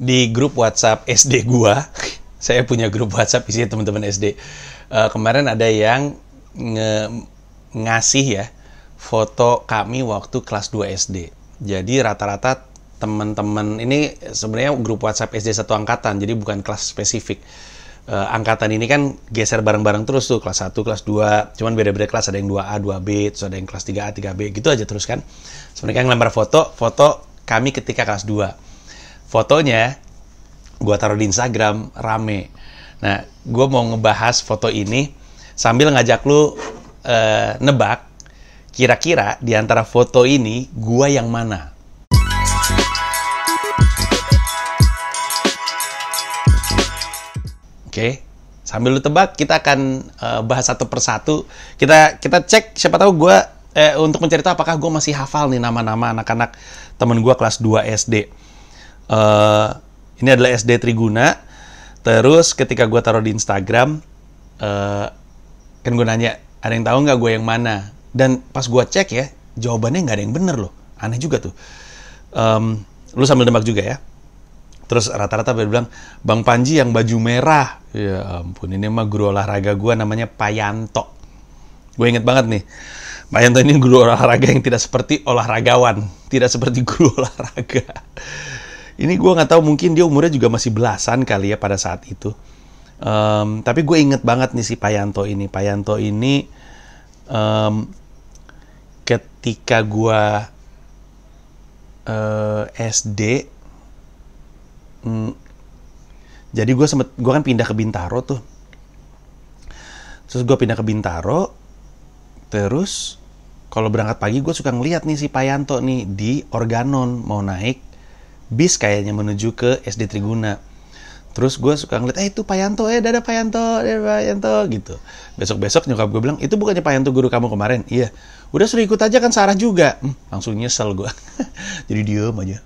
di grup WhatsApp SD gua. saya punya grup WhatsApp isinya teman-teman SD. Uh, eh, kemarin ada yang nge ngasih ya foto kami waktu kelas 2 SD. Jadi rata-rata teman-teman ini sebenarnya grup WhatsApp SD satu angkatan, jadi bukan kelas spesifik. Uh, angkatan ini kan geser bareng-bareng terus tuh kelas 1, kelas 2, cuman beda-beda kelas ada yang 2A, 2B, terus ada yang kelas 3A, 3B, gitu aja terus kan. Sebenarnya kan lembar foto, foto kami ketika kelas 2 fotonya gue taruh di Instagram rame nah gue mau ngebahas foto ini sambil ngajak lu e, nebak kira-kira di antara foto ini gue yang mana oke okay sambil lu tebak kita akan e, bahas satu persatu kita kita cek siapa tahu gue eh, untuk mencerita apakah gue masih hafal nih nama-nama anak-anak temen gue kelas 2 SD uh, ini adalah SD Triguna. Terus ketika gue taruh di Instagram, uh, kan gue nanya, ada yang tahu nggak gue yang mana? Dan pas gue cek ya, jawabannya nggak ada yang bener loh. Aneh juga tuh. Um, lu sambil demak juga ya. Terus rata-rata pada bilang, Bang Panji yang baju merah. Ya ampun, ini mah guru olahraga gue namanya Payanto. Gue inget banget nih. Payanto ini guru olahraga yang tidak seperti olahragawan. Tidak seperti guru olahraga ini gue nggak tahu mungkin dia umurnya juga masih belasan kali ya pada saat itu um, tapi gue inget banget nih si Payanto ini Payanto ini um, ketika gue uh, SD um, mm, jadi gue sempet gue kan pindah ke Bintaro tuh terus gue pindah ke Bintaro terus kalau berangkat pagi gue suka ngeliat nih si Payanto nih di Organon mau naik bis kayaknya menuju ke SD Triguna terus gue suka ngeliat eh itu Payanto eh dada Payanto dada Payanto gitu besok besok nyokap gue bilang itu bukannya Payanto guru kamu kemarin iya udah suruh ikut aja kan Sarah juga hmm, langsung nyesel gue jadi diem aja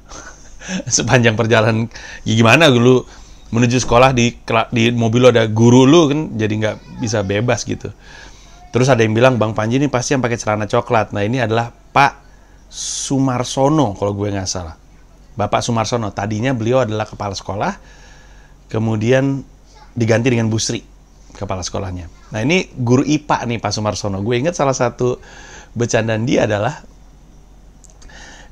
sepanjang perjalanan ya gimana lu menuju sekolah di di mobil lo ada guru lu kan jadi nggak bisa bebas gitu terus ada yang bilang Bang Panji ini pasti yang pakai celana coklat nah ini adalah Pak Sumarsono kalau gue nggak salah Bapak Sumarsono. Tadinya beliau adalah kepala sekolah, kemudian diganti dengan Bu Sri, kepala sekolahnya. Nah ini guru IPA nih Pak Sumarsono. Gue inget salah satu bercandaan dia adalah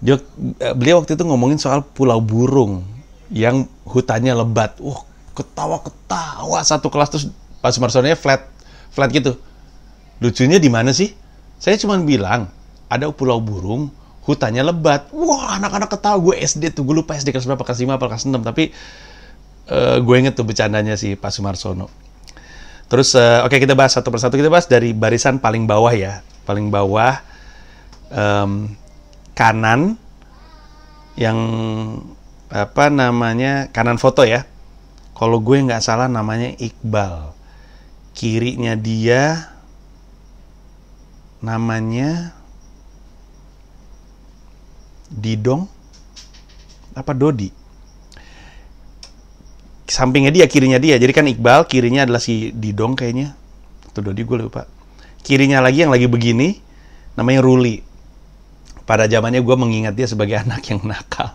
dia, eh, beliau waktu itu ngomongin soal Pulau Burung yang hutannya lebat. uh, ketawa-ketawa satu kelas terus Pak Sumarsono nya flat flat gitu. Lucunya di mana sih? Saya cuma bilang ada Pulau Burung hutannya lebat. Wah, anak-anak ketawa gue SD tuh, gue lupa SD kelas berapa, kelas 5 apa kelas 6, tapi uh, eh, gue inget tuh bercandanya si Pak Sumarsono. Terus, uh, oke okay, kita bahas satu persatu, kita bahas dari barisan paling bawah ya, paling bawah, um, kanan, yang apa namanya, kanan foto ya, kalau gue nggak salah namanya Iqbal. Kirinya dia namanya Didong apa Dodi sampingnya dia kirinya dia jadi kan Iqbal kirinya adalah si Didong kayaknya atau Dodi gue lupa kirinya lagi yang lagi begini namanya Ruli pada zamannya gue mengingat dia sebagai anak yang nakal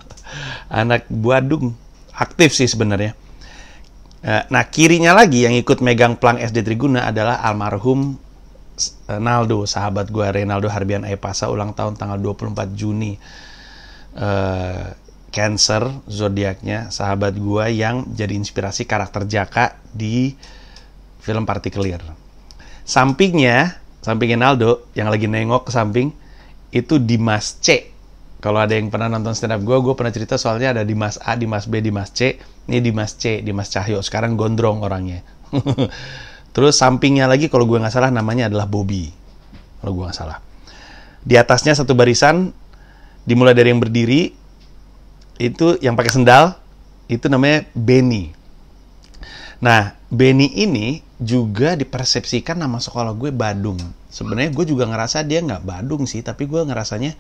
anak buadung aktif sih sebenarnya eh, nah kirinya lagi yang ikut megang plang SD Triguna adalah almarhum eh, Naldo, sahabat gue Renaldo Harbian Aepasa ulang tahun tanggal 24 Juni uh, Cancer zodiaknya sahabat gue yang jadi inspirasi karakter Jaka di film Partikelir. Sampingnya, sampingnya Naldo yang lagi nengok ke samping itu Dimas C. Kalau ada yang pernah nonton stand up gue, gue pernah cerita soalnya ada Dimas A, Dimas B, Dimas C. Ini Dimas C, Dimas Cahyo. Sekarang gondrong orangnya. Terus sampingnya lagi kalau gue nggak salah namanya adalah Bobby. Kalau gue nggak salah. Di atasnya satu barisan dimulai dari yang berdiri itu yang pakai sendal itu namanya Benny. Nah, Benny ini juga dipersepsikan nama sekolah gue Badung. Sebenarnya gue juga ngerasa dia nggak Badung sih, tapi gue ngerasanya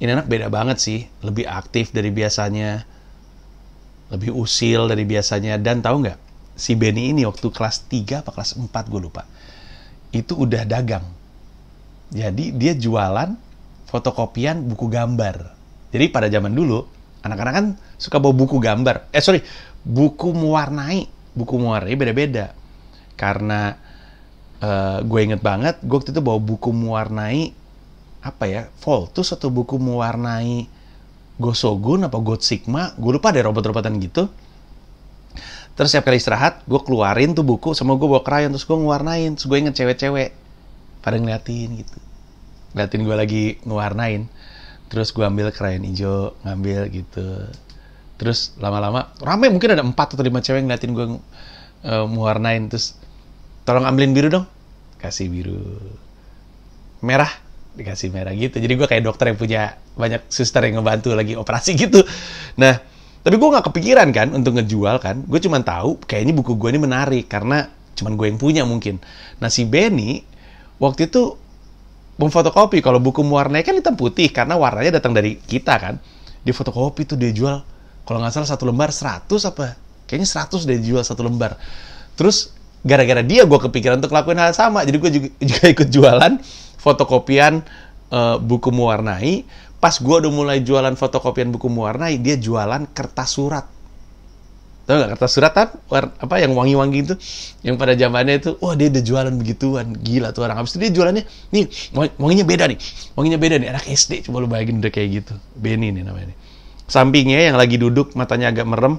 ini anak beda banget sih, lebih aktif dari biasanya, lebih usil dari biasanya. Dan tahu nggak, si Benny ini waktu kelas 3 apa kelas 4 gue lupa, itu udah dagang. Jadi dia jualan fotokopian buku gambar. Jadi pada zaman dulu anak-anak kan suka bawa buku gambar. Eh sorry, buku mewarnai. Buku mewarnai beda-beda. Karena uh, gue inget banget, gue waktu itu bawa buku mewarnai apa ya, Voltus atau buku mewarnai Gosogun apa God Sigma, gue lupa deh robot-robotan gitu. Terus setiap kali istirahat, gue keluarin tuh buku sama gue bawa krayon, terus gue ngewarnain. Terus gue inget cewek-cewek pada ngeliatin gitu ngeliatin gue lagi ngewarnain terus gue ambil krayon hijau ngambil gitu terus lama-lama rame mungkin ada empat atau lima cewek ngeliatin gue eh, mewarnain terus tolong ambilin biru dong kasih biru merah dikasih merah gitu jadi gue kayak dokter yang punya banyak suster yang ngebantu lagi operasi gitu nah tapi gue nggak kepikiran kan untuk ngejual kan gue cuma tahu kayaknya buku gue ini menarik karena cuman gue yang punya mungkin nah si Benny waktu itu memfotokopi kalau buku mewarnai kan hitam putih karena warnanya datang dari kita kan di fotokopi tuh dia jual kalau nggak salah satu lembar 100 apa kayaknya 100 dia jual satu lembar terus gara-gara dia gue kepikiran untuk lakuin hal sama jadi gue juga, juga ikut jualan fotokopian uh, buku mewarnai pas gue udah mulai jualan fotokopian buku mewarnai dia jualan kertas surat Tahu nggak kertas suratan apa yang wangi-wangi itu yang pada zamannya itu wah dia udah jualan begituan gila tuh orang habis itu dia jualannya nih wanginya beda nih wanginya beda nih anak SD coba lu bayangin udah kayak gitu Benny nih namanya sampingnya yang lagi duduk matanya agak merem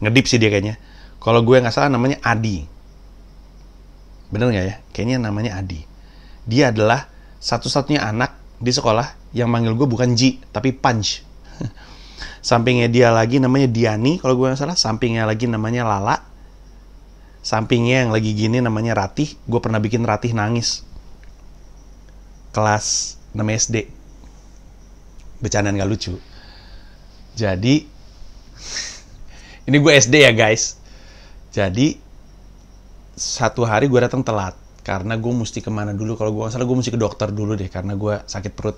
ngedip sih dia kayaknya kalau gue nggak salah namanya Adi bener nggak ya kayaknya namanya Adi dia adalah satu-satunya anak di sekolah yang manggil gue bukan Ji tapi Punch Sampingnya dia lagi namanya Diani kalau gue nggak salah. Sampingnya lagi namanya Lala. Sampingnya yang lagi gini namanya Ratih. Gue pernah bikin Ratih nangis. Kelas 6 SD. Bercandaan gak lucu. Jadi, ini gue SD ya guys. Jadi, satu hari gue datang telat karena gue mesti kemana dulu kalau gue gak salah gue mesti ke dokter dulu deh karena gue sakit perut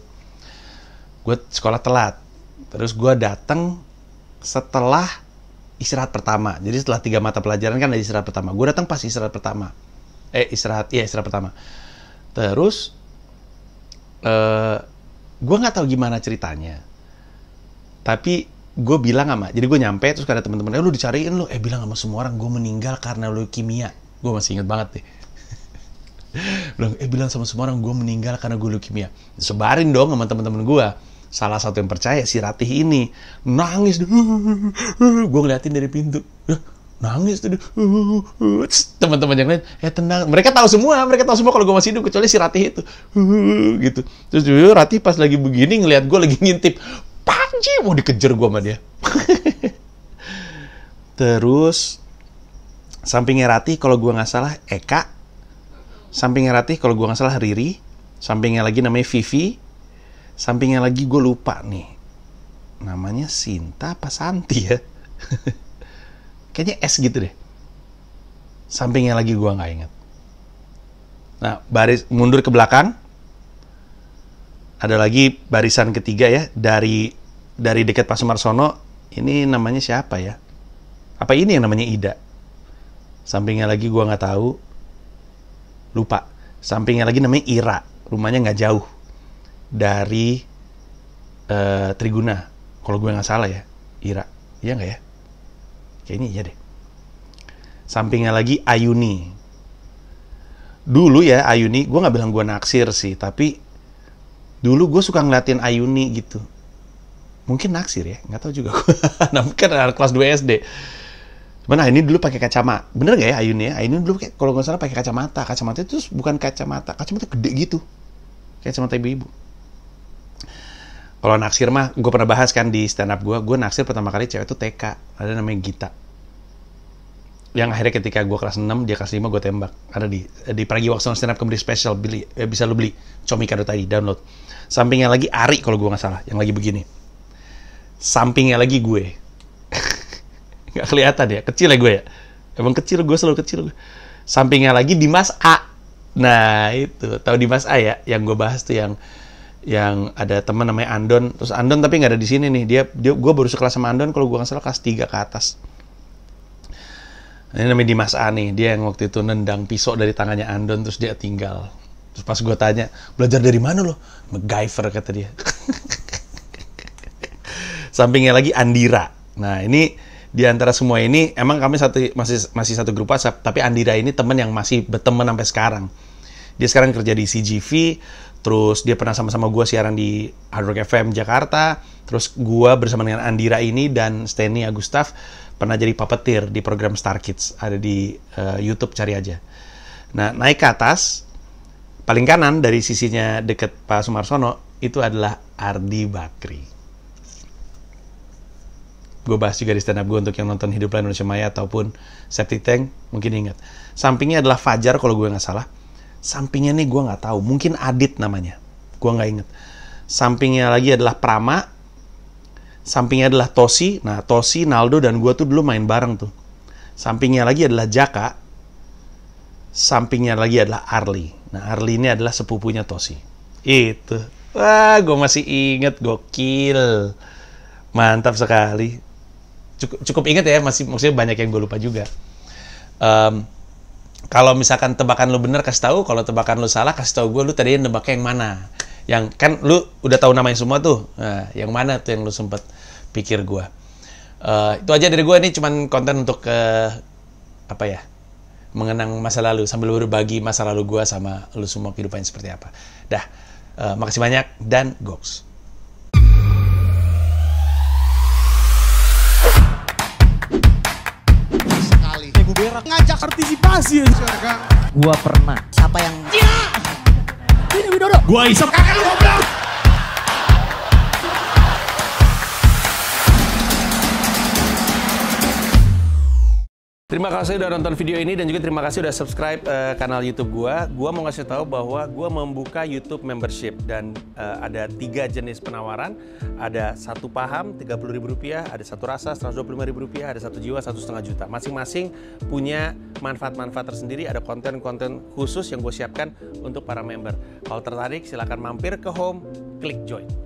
gue sekolah telat Terus gue datang setelah istirahat pertama. Jadi setelah tiga mata pelajaran kan ada istirahat pertama. Gue datang pas istirahat pertama. Eh istirahat, iya istirahat pertama. Terus uh, eh, gue nggak tahu gimana ceritanya. Tapi gue bilang sama, jadi gue nyampe terus ada teman-teman, eh lu dicariin lu, eh bilang sama semua orang gue meninggal karena lu kimia Gue masih inget banget deh bilang eh bilang sama semua orang gue meninggal karena gue leukemia sebarin dong sama teman-teman gue salah satu yang percaya si Ratih ini nangis gue ngeliatin dari pintu nangis tuh teman-teman yang lain ya tenang mereka tahu semua mereka tahu semua kalau gue masih hidup kecuali si Ratih itu gitu terus dulu Ratih pas lagi begini ngeliat gue lagi ngintip panji mau dikejar gue sama dia terus sampingnya Ratih kalau gue nggak salah Eka sampingnya Ratih kalau gue nggak salah Riri sampingnya lagi namanya Vivi sampingnya lagi gue lupa nih namanya Sinta apa Santi ya kayaknya S gitu deh sampingnya lagi gue nggak inget nah baris mundur ke belakang ada lagi barisan ketiga ya dari dari dekat Pak Sumarsono ini namanya siapa ya apa ini yang namanya Ida sampingnya lagi gue nggak tahu lupa sampingnya lagi namanya Ira rumahnya nggak jauh dari uh, Triguna kalau gue nggak salah ya Ira iya nggak ya kayaknya iya deh sampingnya lagi Ayuni dulu ya Ayuni gue nggak bilang gue naksir sih tapi dulu gue suka ngeliatin Ayuni gitu mungkin naksir ya nggak tahu juga gue nah, mungkin kelas 2 SD Cuman nah, ini dulu pakai kacamata. Bener gak ya ayuni ya? Ayuni dulu kayak kalau nggak salah pakai kacamata. Kacamata itu bukan kacamata, kacamata gede gitu. Kacamata ibu-ibu kalau naksir mah gue pernah bahas kan di stand up gue gue naksir pertama kali cewek itu TK ada namanya Gita yang akhirnya ketika gue kelas 6 dia kelas 5 gue tembak ada di di Pragi waktu stand up comedy special beli eh, bisa lo beli Comika tadi download sampingnya lagi Ari kalau gue nggak salah yang lagi begini sampingnya lagi gue Gak kelihatan ya kecil ya gue ya emang kecil gue selalu kecil sampingnya lagi Dimas A nah itu tahu Dimas A ya yang gue bahas tuh yang yang ada teman namanya Andon terus Andon tapi nggak ada di sini nih dia, dia gue baru sekelas sama Andon kalau gue nggak salah kelas tiga ke atas ini namanya Dimas Ani, dia yang waktu itu nendang pisau dari tangannya Andon terus dia tinggal terus pas gue tanya belajar dari mana lo MacGyver kata dia sampingnya lagi Andira nah ini di antara semua ini emang kami satu masih masih satu grup WhatsApp tapi Andira ini teman yang masih berteman sampai sekarang dia sekarang kerja di CGV terus dia pernah sama-sama gue siaran di Hard Rock FM Jakarta, terus gue bersama dengan Andira ini dan Steny Agustaf pernah jadi papetir di program Star Kids, ada di uh, YouTube cari aja. Nah, naik ke atas, paling kanan dari sisinya deket Pak Sumarsono, itu adalah Ardi Bakri. Gue bahas juga di stand up gue untuk yang nonton hidup lain Indonesia Maya ataupun Septi Tank, mungkin ingat. Sampingnya adalah Fajar kalau gue nggak salah sampingnya nih gue nggak tahu mungkin Adit namanya gue nggak inget sampingnya lagi adalah Prama sampingnya adalah Tosi nah Tosi Naldo dan gue tuh dulu main bareng tuh sampingnya lagi adalah Jaka sampingnya lagi adalah Arli nah Arli ini adalah sepupunya Tosi itu wah gue masih inget gokil mantap sekali cukup cukup inget ya masih maksudnya banyak yang gue lupa juga um, kalau misalkan tebakan lu bener kasih tahu kalau tebakan lu salah kasih tahu gue lu tadi nebaknya yang mana yang kan lu udah tahu namanya semua tuh nah, yang mana tuh yang lu sempet pikir gue uh, itu aja dari gue nih cuman konten untuk uh, apa ya mengenang masa lalu sambil berbagi masa lalu gue sama lu semua kehidupannya seperti apa dah uh, makasih banyak dan goks lagu berak ngajak partisipasi ya, Gua pernah. Siapa yang? Cina. Ini Widodo. Gua isep. Kakak lu goblok. Terima kasih udah nonton video ini dan juga terima kasih udah subscribe uh, kanal YouTube gua. Gua mau ngasih tahu bahwa gua membuka YouTube membership dan uh, ada tiga jenis penawaran. Ada satu paham Rp30.000, ada satu rasa Rp125.000, ada satu jiwa satu setengah juta. Masing-masing punya manfaat-manfaat tersendiri. Ada konten-konten khusus yang gue siapkan untuk para member. Kalau tertarik silahkan mampir ke home, klik join.